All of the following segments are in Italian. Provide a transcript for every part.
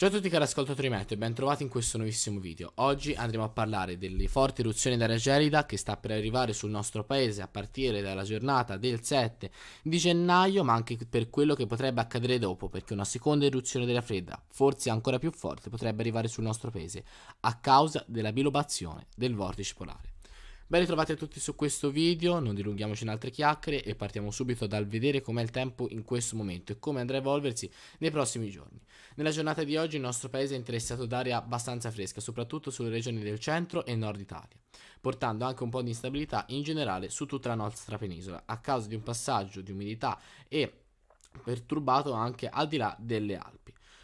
Ciao a tutti cari ascoltatori meteo e ben trovati in questo nuovissimo video. Oggi andremo a parlare delle forti eruzioni d'aria gelida che sta per arrivare sul nostro paese a partire dalla giornata del 7 di gennaio ma anche per quello che potrebbe accadere dopo perché una seconda eruzione della fredda, forse ancora più forte, potrebbe arrivare sul nostro paese a causa della bilobazione del vortice polare. Ben ritrovati a tutti su questo video, non dilunghiamoci in altre chiacchiere e partiamo subito dal vedere com'è il tempo in questo momento e come andrà a evolversi nei prossimi giorni. Nella giornata di oggi il nostro paese è interessato d'aria abbastanza fresca, soprattutto sulle regioni del centro e nord Italia, portando anche un po' di instabilità in generale su tutta la nostra penisola, a causa di un passaggio di umidità e perturbato anche al di là delle Alpi.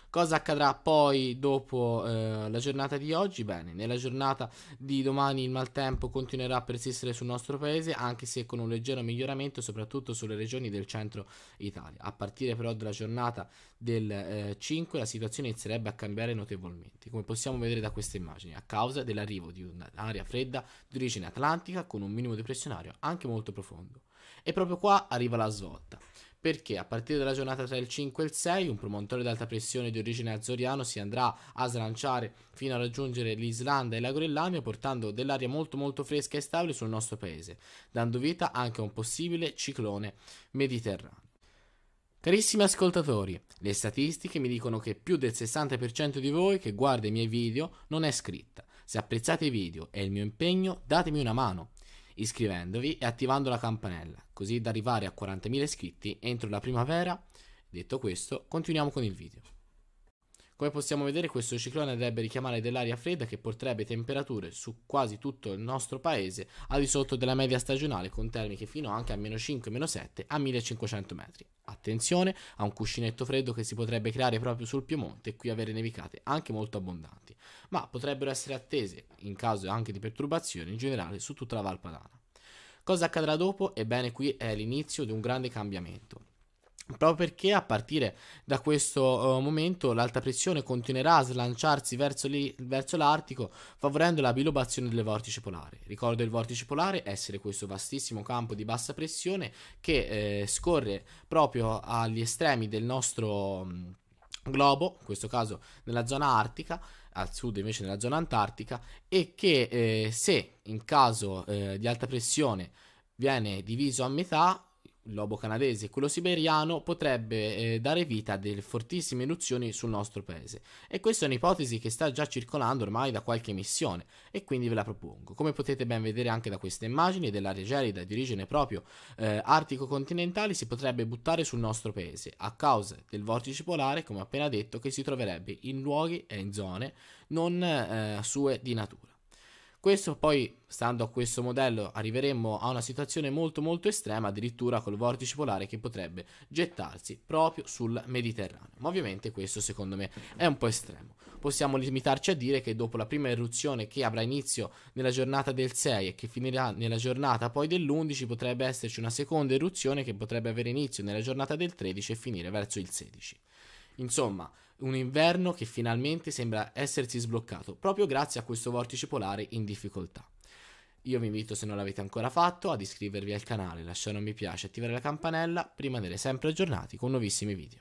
Cosa accadrà poi dopo eh, la giornata di oggi? Bene, nella giornata di domani il maltempo continuerà a persistere sul nostro paese, anche se con un leggero miglioramento soprattutto sulle regioni del centro Italia. A partire però dalla giornata del eh, 5 la situazione inizierebbe a cambiare notevolmente, come possiamo vedere da queste immagini, a causa dell'arrivo di un'aria fredda di origine atlantica con un minimo depressionario anche molto profondo. E proprio qua arriva la svolta perché a partire dalla giornata tra il 5 e il 6 un promontorio ad alta pressione di origine azoriano si andrà a slanciare fino a raggiungere l'Islanda e la Groenlandia portando dell'aria molto molto fresca e stabile sul nostro paese, dando vita anche a un possibile ciclone mediterraneo. Carissimi ascoltatori, le statistiche mi dicono che più del 60% di voi che guarda i miei video non è scritta. Se apprezzate i video e il mio impegno, datemi una mano iscrivendovi e attivando la campanella, così da arrivare a 40.000 iscritti entro la primavera. Detto questo, continuiamo con il video. Come possiamo vedere questo ciclone andrebbe a richiamare dell'aria fredda che porterebbe temperature su quasi tutto il nostro paese al di sotto della media stagionale con termiche fino anche a meno 5, meno 7 a 1500 metri. Attenzione a un cuscinetto freddo che si potrebbe creare proprio sul Piemonte e qui avere nevicate anche molto abbondanti, ma potrebbero essere attese in caso anche di perturbazioni in generale su tutta la Valpadana. Cosa accadrà dopo? Ebbene qui è l'inizio di un grande cambiamento. Proprio perché a partire da questo uh, momento l'alta pressione continuerà a slanciarsi verso, li, verso, l'Artico, favorendo la bilobazione del vortice polare. Ricordo il vortice polare essere questo vastissimo campo di bassa pressione che eh, scorre proprio agli estremi del nostro mh, mm, globo, in questo caso nella zona artica, al sud invece nella zona antartica, e che eh, se in caso eh, di alta pressione viene diviso a metà il lobo canadese e quello siberiano potrebbe eh, dare vita a delle fortissime eruzioni sul nostro paese. E questa è un'ipotesi che sta già circolando ormai da qualche missione e quindi ve la propongo. Come potete ben vedere anche da queste immagini dell'area gelida di origine proprio eh, artico-continentale si potrebbe buttare sul nostro paese a causa del vortice polare, come appena detto, che si troverebbe in luoghi e in zone non eh, sue di natura. Questo poi, stando a questo modello, arriveremmo a una situazione molto molto estrema, addirittura col vortice polare che potrebbe gettarsi proprio sul Mediterraneo. Ma ovviamente questo secondo me è un po' estremo. Possiamo limitarci a dire che dopo la prima eruzione che avrà inizio nella giornata del 6 e che finirà nella giornata poi dell'11 potrebbe esserci una seconda eruzione che potrebbe avere inizio nella giornata del 13 e finire verso il 16. Insomma, un inverno che finalmente sembra essersi sbloccato, proprio grazie a questo vortice polare in difficoltà. Io vi invito, se non l'avete ancora fatto, ad iscrivervi al canale, lasciare un mi piace, attivare la campanella, rimanere sempre aggiornati con nuovissimi video.